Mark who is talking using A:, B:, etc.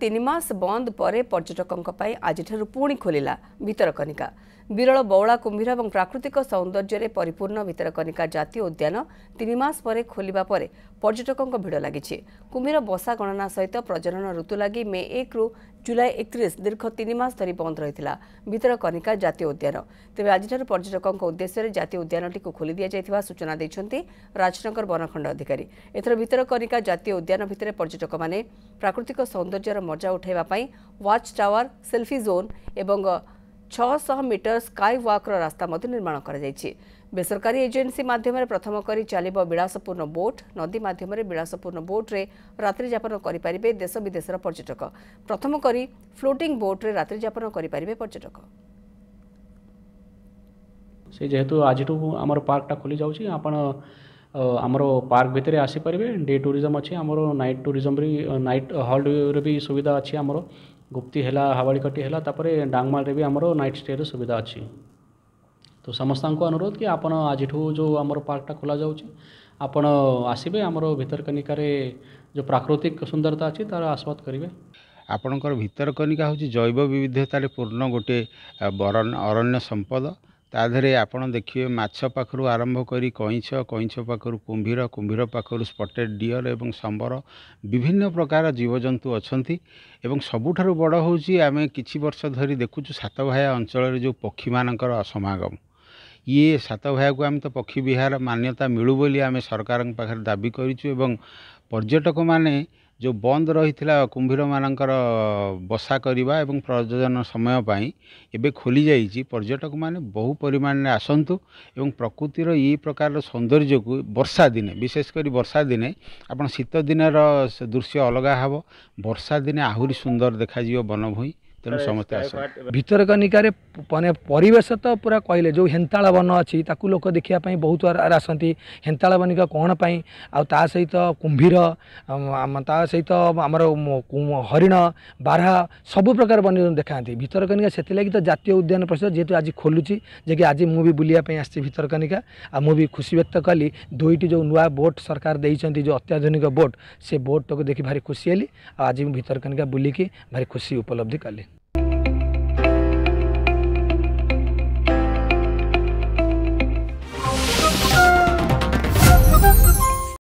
A: तीन तिनमास बन्द पर्यटक पूर्ण खोलिला भितरकन विरल बौला कुम्भीर प्राकृतिक सौंदर्य सौन्दर्पूर्ण भितरकन जातीय उद्यान तीन तिनमास खोलिपर पर्यटकको भिड़ बसा गणना सहित प्रजनन ऋतु लागि मे एक रु जुलाई एकति दीर्घ तीन तिनमास धरि बन्द रहिला भितरकन जातीय उद्यान ती पर्यटकको उद्देश्यले जिय उद्यान खोलिसकेको सूचना राजनगर वनखण्ड अधिक एरकन जातीय उद्यान भित्र पर्यटक प्राकृतिक सौंदर्य ମଜା ଉଠାଇବା ପାଇଁ ୱାଚ୍ ଟାୱାର ସେଲ୍ଫି ଜୋନ୍ ଏବଂ ଛଅଶହ ମିଟର ସ୍କାଏ ୱାକ୍ର ରାସ୍ତା ମଧ୍ୟ ନିର୍ମାଣ କରାଯାଇଛି ବେସରକାରୀ ଏଜେନ୍ସି ମାଧ୍ୟମରେ ପ୍ରଥମ କରି ଚାଲିବ ବିଳାସପୂର୍ଣ୍ଣ ବୋଟ୍ ନଦୀ ମାଧ୍ୟମରେ ବିଳାସପୂର୍ଣ୍ଣ ବୋଟ୍ରେ ରାତ୍ରିଯାପନ କରିପାରିବେ ଦେଶ ବିଦେଶର ପର୍ଯ୍ୟଟକ ପ୍ରଥମ କରି ଫ୍ଲୋଟିଂ ବୋଟ୍ରେ ରାତ୍ରିଯାପନ କରିପାରିବେ ପର୍ଯ୍ୟଟକ
B: ସେ ଯେହେତୁ ଆଜିଠୁ ଆମର ପାର୍କଟା ଖୋଲି आम पार्क भितर आसपर डे टूरीजम अच्छे आम नाइट टूरीजम भी नाइट हल भी सुविधा अच्छे आम गुप्ती है हावाड़ीकटी है डांगमाल भी आम नाइट स्टे सुविधा अच्छी तो समस्त अनुरोध कि आप आज जो आम पार्कटा खोल जाऊँ आप आसबे आम भितरकनिकार जो प्राकृतिक सुंदरता अच्छी तार आस्वाद करेंगे
C: आपणकर भितरकनिका हूँ जैव बिविधतार पूर्ण गोटे अरण्य संपद ତା ଦେହରେ ଆପଣ ଦେଖିବେ ମାଛ ପାଖରୁ ଆରମ୍ଭ କରି କଇଁଛ କଇଁଛ ପାଖରୁ କୁମ୍ଭୀର କୁମ୍ଭୀର ପାଖରୁ ସ୍ପଟେଡ଼୍ ଡିଅର ଏବଂ ସମ୍ବର ବିଭିନ୍ନ ପ୍ରକାର ଜୀବଜନ୍ତୁ ଅଛନ୍ତି ଏବଂ ସବୁଠାରୁ ବଡ଼ ହେଉଛି ଆମେ କିଛି ବର୍ଷ ଧରି ଦେଖୁଛୁ ସାତଭାୟା ଅଞ୍ଚଳରେ ଯେଉଁ ପକ୍ଷୀମାନଙ୍କର ସମାଗମ ଇଏ ସାତଭାୟାକୁ ଆମେ ତ ପକ୍ଷୀ ବିହାର ମାନ୍ୟତା ମିଳୁ ବୋଲି ଆମେ ସରକାରଙ୍କ ପାଖରେ ଦାବି କରିଛୁ ଏବଂ ପର୍ଯ୍ୟଟକମାନେ ଯେଉଁ ବନ୍ଦ ରହିଥିଲା କୁମ୍ଭୀରମାନଙ୍କର ବସା କରିବା ଏବଂ ପ୍ରଜନନ ସମୟ ପାଇଁ ଏବେ ଖୋଲିଯାଇଛି ପର୍ଯ୍ୟଟକମାନେ ବହୁ ପରିମାଣରେ ଆସନ୍ତୁ ଏବଂ ପ୍ରକୃତିର ଏଇ ପ୍ରକାରର ସୌନ୍ଦର୍ଯ୍ୟକୁ ବର୍ଷା ଦିନେ ବିଶେଷ କରି ବର୍ଷା ଦିନେ ଆପଣ ଶୀତ ଦିନର ଦୃଶ୍ୟ ଅଲଗା ହେବ ବର୍ଷା ଦିନେ ଆହୁରି ସୁନ୍ଦର ଦେଖାଯିବ ବନଭୂଇଁ ତେଣୁ ସମସ୍ତେ ଆସ
D: ଭିତରକନିକାରେ ମାନେ ପରିବେଶ ତ ପୁରା କହିଲେ ଯେଉଁ ହେନ୍ତାଳ ବନ ଅଛି ତାକୁ ଲୋକ ଦେଖିବା ପାଇଁ ବହୁତ ଆସନ୍ତି ହେନ୍ତାଳ ବନିକା କ'ଣ ପାଇଁ ଆଉ ତା ସହିତ କୁମ୍ଭୀର ତା ସହିତ ଆମର ହରିଣ ବାରହା ସବୁ ପ୍ରକାର ବନ୍ୟଜନ୍ତୁ ଦେଖାନ୍ତି ଭିତରକନିକା ସେଥିଲାଗି ତ ଜାତୀୟ ଉଦ୍ୟାନ ପ୍ରସିଦ୍ଧ ଯେହେତୁ ଆଜି ଖୋଲୁଛି ଯେ କି ଆଜି ମୁଁ ବି ବୁଲିବା ପାଇଁ ଆସିଛି ଭିତରକନିକା ଆଉ ମୁଁ ବି ଖୁସି ବ୍ୟକ୍ତ କଲି ଦୁଇଟି ଯେଉଁ ନୂଆ ବୋଟ୍ ସରକାର ଦେଇଛନ୍ତି ଯେଉଁ ଅତ୍ୟାଧୁନିକ ବୋଟ୍ ସେ ବୋଟ୍ଟାକୁ ଦେଖି ଭାରି ଖୁସି ହେଲି ଆଉ ଆଜି ମୁଁ ଭିତରକନିକା ବୁଲିକି ଭାରି ଖୁସି ଉପଲବ୍ଧି କଲି